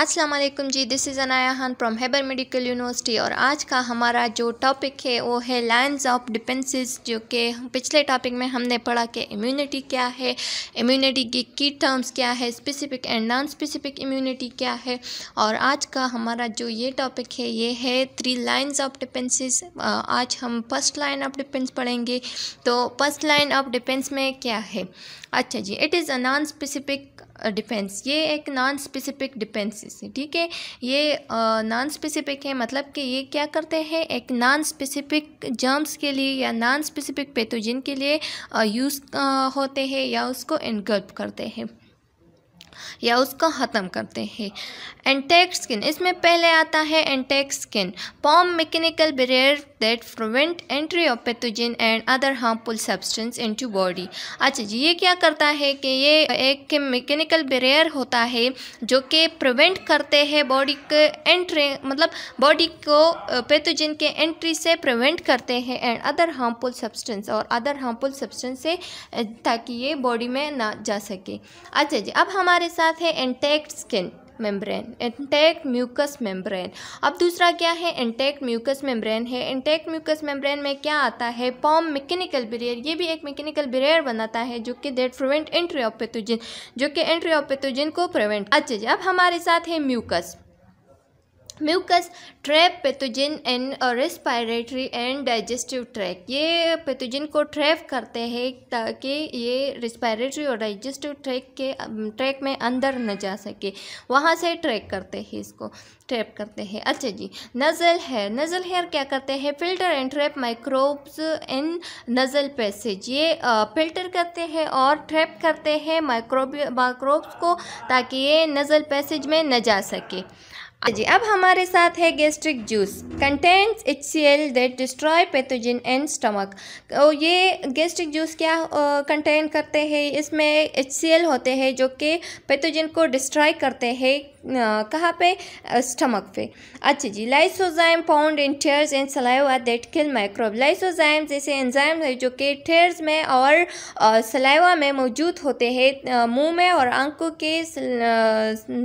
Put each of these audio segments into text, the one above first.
Aslam ji this is Anaya Khan from Hebei medical university और आज का हमारा जो टॉपिक है वो है लाइन्स ऑफ डिफेंसेस जो कि पिछले टॉपिक में हमने पढ़ा कि इम्यूनिटी क्या है इम्यूनिटी की की टर्म्स क्या है specific and non specific immunity क्या है और आज का हमारा जो ये टॉपिक है ये है थ्री लाइन्स ऑफ डिफेंसेस आज हम फर्स्ट लाइन ऑफ डिफेंस पढ़ेंगे तो फर्स्ट लाइन ऑफ डिफेंस में क्या है अच्छा जी it is a non specific defence ये एक नॉन स्पेसिफिक डिफेंस है ठीक है ये नॉन uh, स्पेसिफिक है मतलब कि ये क्या करते हैं एक नॉन स्पेसिफिक जर्म्स के लिए या नॉन स्पेसिफिक पेथोजिन के लिए यूज़ uh, uh, होते हैं या उसको इनगल्प करते हैं या उसको ख़त्म करते हैं एंटेक स्किन इसमें पहले आता है intact skin form mechanical barrier that prevent entry of pathogen and other harmful substance into body अच्छा जी ये क्या करता है कि ये एक मैकेनिकल बेरियर होता है जो कि प्रिवेंट करते हैं बॉडी के एंट्री मतलब बॉडी को पैथोजिन के एंट्री से प्रिवेंट करते हैं एंड अदर हार्मफुल सब्सटेंस और अदर हार्मफुल सब्सटेंस से ताकि ये बॉडी में ना जा सके अच्छा जी अब हमारे हमारे साथ है intact skin membrane intact mucus membrane अब दूसरा क्या है इंटेक्ट म्यूकस मेम्ब्रेन है इंटेक्ट म्यूकस मेम्ब्रेन में क्या आता है पॉम मैकेनिकल बेरियर ये भी एक मैकेनिकल बेरियर बनाता है जो कि that prevent entry of pathogen जो कि एंट्री ऑफ पेथोजिन को प्रिवेंट अच्छा जी अब हमारे साथ है mucus mucus trap pathogen and respiratory and digestive tract ये पैथोजन को ट्रैप करते हैं ताकि ये रेस्पायरेटरी और डाइजेस्टिव ट्रैक के ट्रैक um, में अंदर न जा सके वहाँ से ट्रैक करते हैं इसको ट्रैप करते हैं अच्छा जी नज़ल हेयर नज़ल हेयर क्या करते हैं filter and trap microbes in nasal passage ये फिल्टर uh, करते हैं और ट्रैप करते हैं माइक्रोब माइक्रोब्स को ताकि ये नज़ल पैसेज में न जा सके जी अब हमारे साथ है gastric juice contents H C L that destroy pathogen and stomach और ये गैस्ट्रिक जूस क्या कंटेन करते हैं इसमें एच सी एल होते हैं जो कि पैथोजिन को डिस्ट्रॉय करते हैं कहाँ पे स्टमक पे अच्छा जी lysozyme found in tears and saliva that kill microbe lysozyme जैसे एंजाइम है जो कि टेयर्स में और सलाइवा में मौजूद होते हैं मुंह में और आंखों के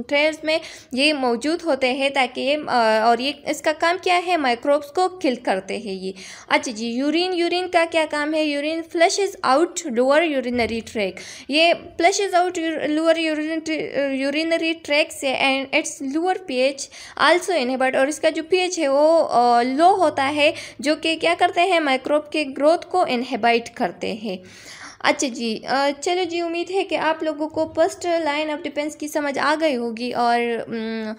टेयर्स में ये मौजूद होते हैं ताकि ये और ये इसका काम क्या है माइक्रोब्स को किल करते हैं ये अच्छा जी यूरिन यूरिन का क्या काम है urine flush out lower urinary tract ये flush out lower urine urinary tract से and its lower pH also inhibit और इसका जो पीएच है वो लो uh, होता है जो कि क्या करते हैं माइक्रोब के ग्रोथ को इनहेबाइट करते हैं अच्छा जी चलो जी उम्मीद है कि आप लोगों को फर्स्ट लाइन ऑफ डिफेंस की समझ आ गई होगी और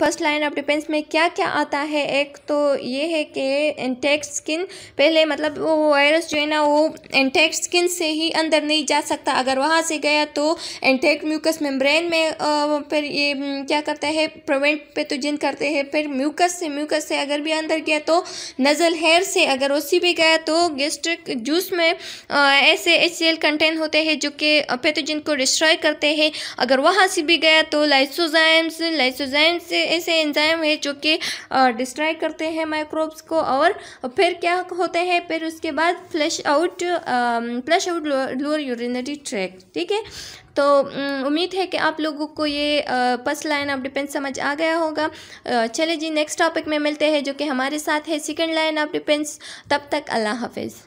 फर्स्ट लाइन ऑफ डिफेंस में क्या क्या आता है एक तो ये है कि इंटेक्ट स्किन पहले मतलब वो वायरस जो है ना वो इंटेक्ट स्किन से ही अंदर नहीं जा सकता अगर वहाँ से गया तो इंटेक्ट म्यूकस मेम्ब्रेन में फिर ये हम्म, क्या करता है प्रवेंट पैथोजन तो करते हैं फिर म्यूकस से म्यूकस से अगर भी अंदर गया तो नज़ल हेयर से अगर उसी भी गया तो गेस्ट्रिक जूस में ऐसे एच कंटेंट होते हैं जो कि पैथोजन तो को डिस्ट्रॉय करते हैं अगर वहाँ से भी गया तो लाइसोजाइम्स लाइसोजाइम्स ऐसे एंजाइम है जो कि डिस्ट्रॉय करते हैं माइक्रोब्स को और फिर क्या होते हैं फिर उसके बाद flush out flush out lower urinary tract ठीक है तो उम्मीद है कि आप लोगों को ये फर्स्ट लाइन ऑफ डिफेंस समझ आ गया होगा चले जी नेक्स्ट टॉपिक में मिलते हैं जो कि हमारे साथ है सेकेंड लाइन ऑफ डिफेंस तब तक अल्लाह हाफिज़